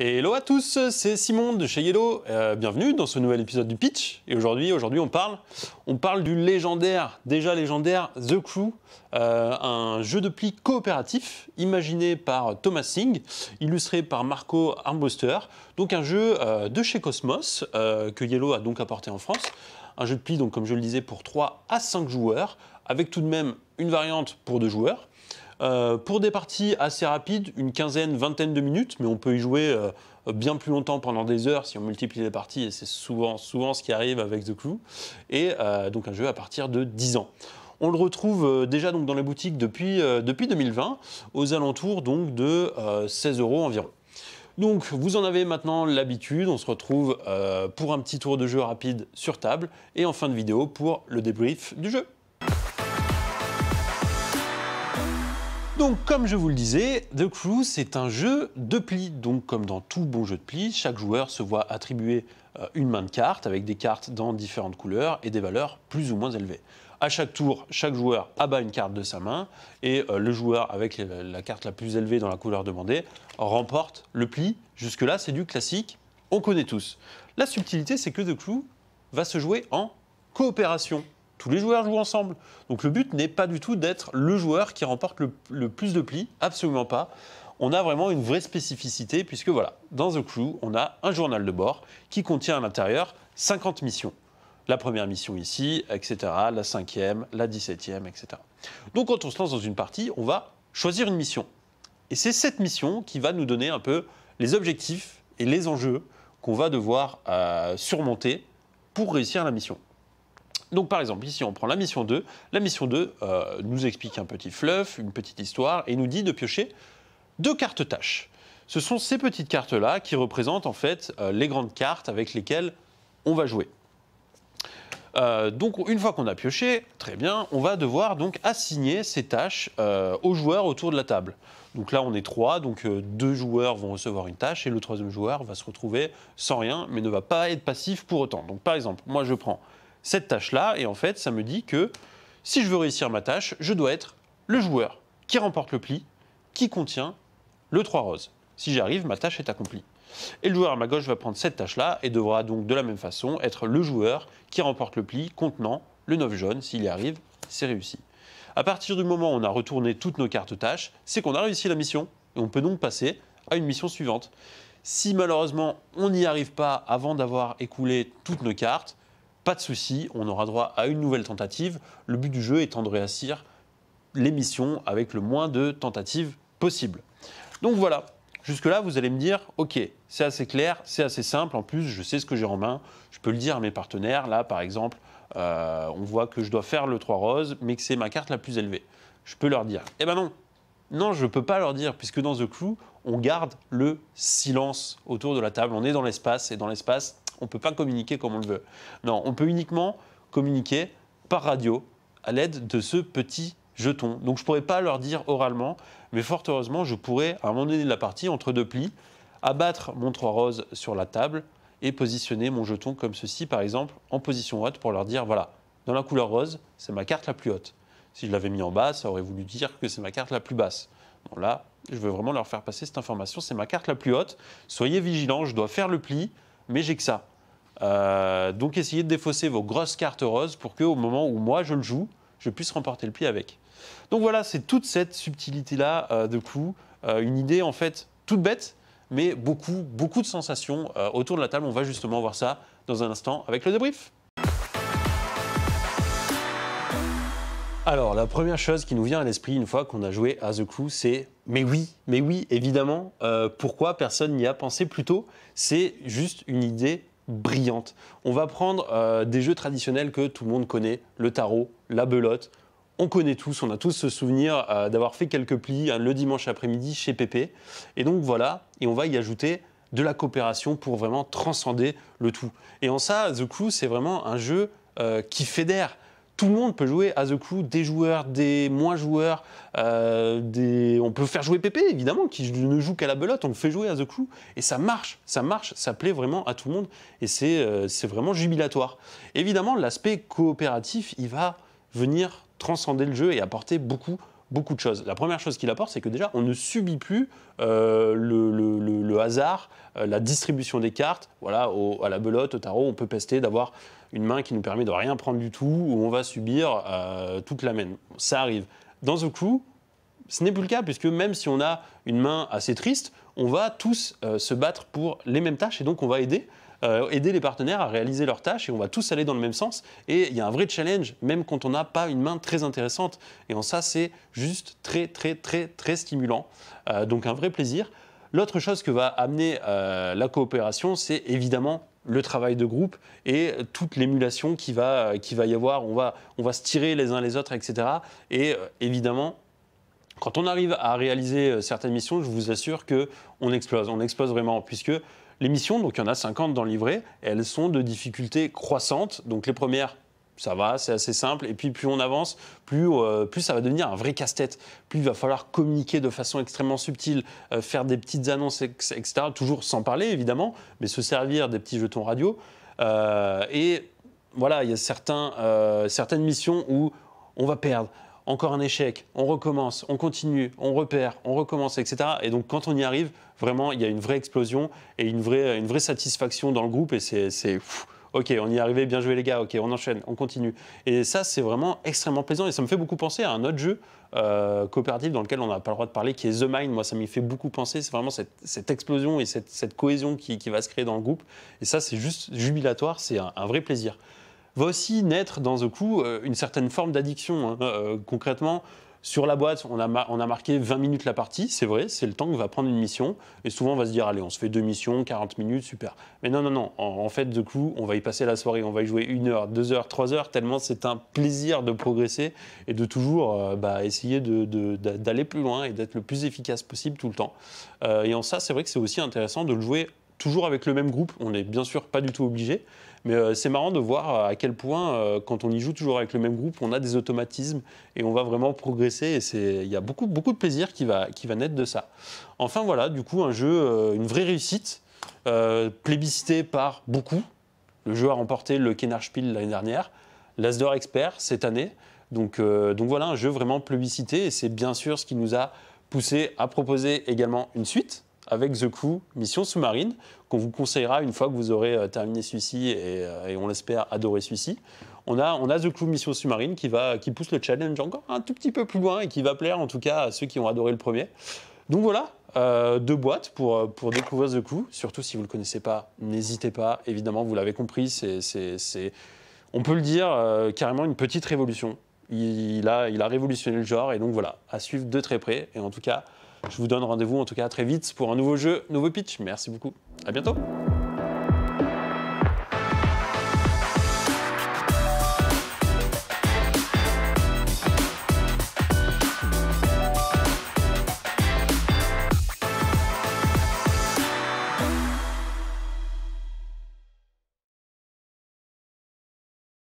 Hello à tous, c'est Simon de chez Yellow. Euh, bienvenue dans ce nouvel épisode du Pitch. Et aujourd'hui, aujourd'hui, on parle, on parle du légendaire, déjà légendaire The Crew, euh, un jeu de pli coopératif imaginé par Thomas Singh, illustré par Marco Armbruster. Donc un jeu euh, de chez Cosmos que Yellow a donc apporté en France. Un jeu de pli, donc comme je le disais, pour 3 à 5 joueurs, avec tout de même une variante pour 2 joueurs euh, pour des parties assez rapides, une quinzaine, vingtaine de minutes, mais on peut y jouer euh, bien plus longtemps pendant des heures si on multiplie les parties, et c'est souvent, souvent ce qui arrive avec The Clue Et euh, donc un jeu à partir de 10 ans. On le retrouve déjà donc dans les boutiques depuis, depuis 2020, aux alentours donc de 16 euros environ. Donc vous en avez maintenant l'habitude, on se retrouve pour un petit tour de jeu rapide sur table et en fin de vidéo pour le débrief du jeu. Donc, comme je vous le disais, The Crew, c'est un jeu de plis. Donc, comme dans tout bon jeu de plis, chaque joueur se voit attribuer euh, une main de cartes avec des cartes dans différentes couleurs et des valeurs plus ou moins élevées. À chaque tour, chaque joueur abat une carte de sa main et euh, le joueur avec la carte la plus élevée dans la couleur demandée remporte le pli. Jusque-là, c'est du classique, on connaît tous. La subtilité, c'est que The Crew va se jouer en coopération tous les joueurs jouent ensemble. Donc le but n'est pas du tout d'être le joueur qui remporte le, plus de plis, absolument pas. On a vraiment une vraie spécificité puisque voilà, dans The Crew, on a un journal de bord qui contient à l'intérieur 50 missions. La première mission ici, etc., la cinquième, la dix-septième, etc. Donc quand on se lance dans une partie, on va choisir une mission. Et c'est cette mission qui va nous donner un peu les objectifs et les enjeux qu'on va devoir euh, surmonter pour réussir la mission. Donc par exemple, ici on prend la mission 2. La mission 2 euh, nous explique un petit fluff, une petite histoire, et nous dit de piocher deux cartes tâches. Ce sont ces petites cartes-là qui représentent en fait euh, les grandes cartes avec lesquelles on va jouer. Euh, donc une fois qu'on a pioché, très bien, on va devoir donc assigner ces tâches aux joueurs autour de la table. Donc là on est trois, donc deux joueurs vont recevoir une tâche et le troisième joueur va se retrouver sans rien, mais ne va pas être passif pour autant. Donc par exemple, moi je prends cette tâche-là, et en fait, ça me dit que si je veux réussir ma tâche, je dois être le joueur qui remporte le pli, qui contient le 3 rose. Si j'y arrive, ma tâche est accomplie. Et le joueur à ma gauche va prendre cette tâche-là et devra donc de la même façon être le joueur qui remporte le pli contenant le 9 jaune. S'il y arrive, c'est réussi. À partir du moment où on a retourné toutes nos cartes tâches, c'est qu'on a réussi la mission. Et on peut donc passer à une mission suivante. Si malheureusement on n'y arrive pas avant d'avoir écoulé toutes nos cartes, pas de souci, on aura droit à une nouvelle tentative. Le but du jeu étant de réussir l'émission avec le moins de tentatives possible. Donc voilà, Jusque-là, vous allez me dire, ok, c'est assez clair, c'est assez simple, en plus, je sais ce que j'ai en main, je peux le dire à mes partenaires. Là, par exemple, euh, on voit que je dois faire le 3 rose, mais que c'est ma carte la plus élevée. Je peux leur dire, eh ben non, non, je ne peux pas leur dire, puisque dans The Clou, on garde le silence autour de la table, on est dans l'espace, et dans l'espace, on ne peut pas communiquer comme on le veut. Non, on peut uniquement communiquer par radio à l'aide de ce petit jeton. Donc je ne pourrais pas leur dire oralement, mais fort heureusement, je pourrais, à un moment donné de la partie, entre deux plis, abattre mon trois rose sur la table et positionner mon jeton comme ceci, par exemple, en position haute pour leur dire, voilà, dans la couleur rose, c'est ma carte la plus haute. Si je l'avais mis en bas, ça aurait voulu dire que c'est ma carte la plus basse. là, je veux vraiment leur faire passer cette information, c'est ma carte la plus haute. Soyez vigilants, je dois faire le pli, mais j'ai que ça. Euh, donc essayez de défausser vos grosses cartes roses pour que au moment où moi je le joue, je puisse remporter le pli avec. Donc voilà, c'est toute cette subtilité-là euh, de coup, euh, une idée en fait toute bête, mais beaucoup, beaucoup de sensations autour de la table. On va justement voir ça dans un instant avec le débrief. Alors, la première chose qui nous vient à l'esprit une fois qu'on a joué à The Crew, c'est mais oui, mais oui, évidemment, euh, pourquoi personne n'y a pensé plus tôt C'est juste une idée brillante. On va prendre euh, des jeux traditionnels que tout le monde connaît, le tarot, la belote. On connaît tous, on a tous ce souvenir euh, d'avoir fait quelques plis hein, le dimanche après-midi chez Pépé. Et donc voilà, et on va y ajouter de la coopération pour vraiment transcender le tout. Et en ça, The Crew, c'est vraiment un jeu qui fédère tout le monde peut jouer à The Crew, des joueurs, des moins joueurs, euh, des... on peut faire jouer Pépé, évidemment, qui ne joue qu'à la belote, on le fait jouer à The Crew, et ça marche, ça marche, ça plaît vraiment à tout le monde, et c'est euh, vraiment jubilatoire. Évidemment, l'aspect coopératif, il va venir transcender le jeu et apporter beaucoup beaucoup de choses. La première chose qu'il apporte, c'est que déjà, on ne subit plus euh, le, hasard, euh, la distribution des cartes. Voilà, à la belote, au tarot, on peut pester d'avoir une main qui nous permet de rien prendre du tout, ou on va subir euh, toute la main. Ça arrive. Dans The coup, ce n'est plus le cas, puisque même si on a une main assez triste, on va tous se battre pour les mêmes tâches, et donc on va aider euh, aider les partenaires à réaliser leurs tâches et on va tous aller dans le même sens. Et il y a un vrai challenge, même quand on n'a pas une main très intéressante. Et en ça, c'est juste très, très, très, très stimulant. Euh, donc un vrai plaisir. L'autre chose que va amener euh, la coopération, c'est évidemment le travail de groupe et toute l'émulation qui va, qui va y avoir. On va, on va se tirer les uns les autres, etc. Et évidemment, quand on arrive à réaliser certaines missions, je vous assure que on explose. On explose vraiment, puisque les missions, donc il y en a 50 dans le livret, elles sont de difficultés croissantes. Donc les premières, ça va, c'est assez simple. Et puis plus on avance, plus, euh, ça va devenir un vrai casse-tête. Plus il va falloir communiquer de façon extrêmement subtile, euh, faire des petites annonces, etc. Toujours sans parler, évidemment, mais se servir des petits jetons radio. Euh, et voilà, il y a certaines missions où on va perdre encore un échec, on recommence, on continue, on repère, on recommence, etc. Et donc quand on y arrive, vraiment, il y a une vraie explosion et une vraie, satisfaction dans le groupe et c'est... Ok, on y est arrivé, bien joué les gars, ok, on enchaîne, on continue. Et ça, c'est vraiment extrêmement plaisant et ça me fait beaucoup penser à un autre jeu euh, coopératif dans lequel on n'a pas le droit de parler, qui est The Mind. Moi, ça m'y fait beaucoup penser. C'est vraiment cette, explosion et cette, cohésion qui, va se créer dans le groupe. Et ça, c'est juste jubilatoire, c'est un vrai plaisir va aussi naître dans coup euh, une certaine forme d'addiction. Hein. Euh, euh, concrètement, sur la boîte, on a, on a, marqué 20 minutes la partie, c'est vrai, c'est le temps que va prendre une mission. Et souvent, on va se dire, allez, on se fait deux missions, 40 minutes, super. Mais non, non, non, en, fait, de coup, on va y passer la soirée, on va y jouer une heure, deux heures, trois heures, tellement c'est un plaisir de progresser et de toujours bah, essayer d'aller plus loin et d'être le plus efficace possible tout le temps. et en ça, c'est vrai que c'est aussi intéressant de le jouer toujours avec le même groupe. On n'est bien sûr pas du tout obligé, mais euh, c'est marrant de voir euh, à quel point, euh, quand on y joue toujours avec le même groupe, on a des automatismes et on va vraiment progresser. Et il y a beaucoup, beaucoup de plaisir qui va, qui va naître de ça. Enfin voilà, du coup, un jeu, une vraie réussite, plébiscité par beaucoup. Le jeu a remporté le Kenner Spiel l'année dernière, l'Asdor Expert cette année. Donc, donc voilà, un jeu vraiment plébiscité et c'est bien sûr ce qui nous a poussé à proposer également une suite avec The Coup, Mission sous-marine, qu'on vous conseillera une fois que vous aurez euh, terminé celui-ci euh, et, on l'espère adorer celui-ci. On a, on a The coup Mission sous-marine qui, va, qui pousse le challenge encore un tout petit peu plus loin et qui va plaire en tout cas à ceux qui ont adoré le premier. Donc voilà, euh, deux boîtes pour, pour découvrir The coup Surtout si vous ne le connaissez pas, n'hésitez pas. Évidemment, vous l'avez compris, c'est, on peut le dire, carrément une petite révolution. il, a, il a révolutionné le genre et donc voilà, à suivre de très près. Et en tout cas, je vous donne rendez-vous en tout cas très vite pour un nouveau jeu, nouveau pitch. Merci beaucoup. À bientôt.